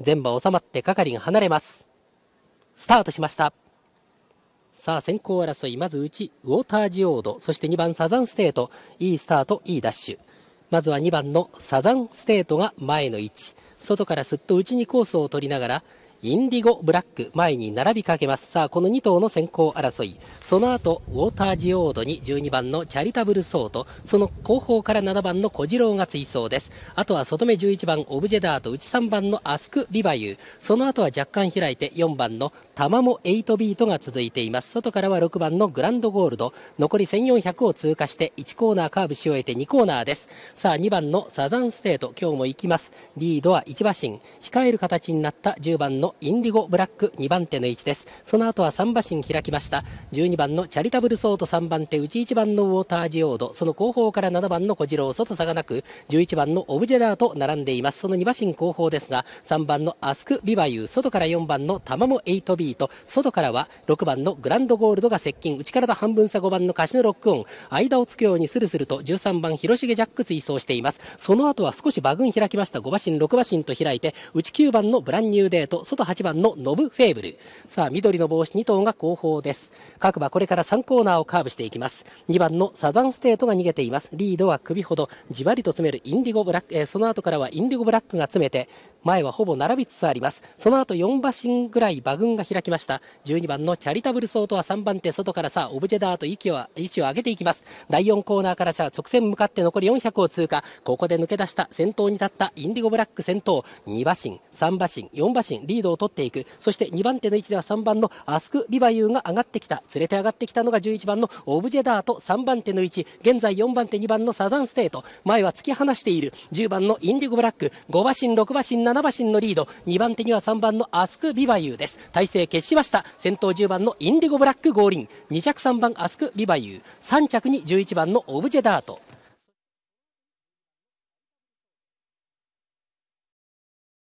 全部収まって係が離れますスタートしましたさあ先行争いまずうち、ウォータージオードそして2番サザンステートいいスタートいいダッシュまずは2番のサザンステートが前の位置外からすっと内にコースを取りながらインディゴブラック前に並びかけますさあこの2頭の先行争いその後ウォータージオードに12番のチャリタブルソートその後方から7番の小次郎が追走ですあとは外目11番オブジェダーと内3番のアスクリバユーその後は若干開いて4番のタマモ8ビートが続いています外からは6番のグランドゴールド残り1400を通過して1コーナーカーブし終えて2コーナーですさあ2番のサザンステート今日も行きますリードは1馬身控える形になった10番ののインディゴブラック2番手の位置です。その後は3馬身開きました。12番のチャリタブルソート3番手、内1番のウォータージオード、その後方から7番の小次郎、外差がなく、11番のオブジェラーと並んでいます。その2馬身後方ですが、3番のアスク・ビバユー、外から4番のタマモ8ビート、外からは6番のグランドゴールドが接近、内からだ半分差5番のカシノロックオン、間をつくようにするすると13番広重ジャック追走しています。その後は少し馬群開きました5馬身6馬身と開いて、内9番のブランニューデート、外8番のノブフェーブル。さあ、緑の帽子2頭が後方です。各馬これから3コーナーをカーブしていきます。2番のサザンステートが逃げています。リードは首ほど、じわりと詰めるインディゴブラック、えー、その後からはインディゴブラックが詰めて、前はほぼ並びつつありますその後4馬身ぐらい馬群が開きました12番のチャリタブルソートは3番手外からさあオブジェダーと息は位置を上げていきます第4コーナーからじゃあ直線向かって残り400を通過ここで抜け出した先頭に立ったインディゴブラック先頭2馬身3馬身4馬身リードを取っていくそして2番手の位置では3番のアスク・ビバユーが上がってきた連れて上がってきたのが11番のオブジェダーと3番手の位置現在4番手2番のサザンステート前は突き放している10番のインディゴブラック5馬身6馬身7金橋のリード2番手には3番のアスクビバユーです体勢決しました先頭10番のインディゴブラックゴーリン2着3番アスクビバユー3着に11番のオブジェダート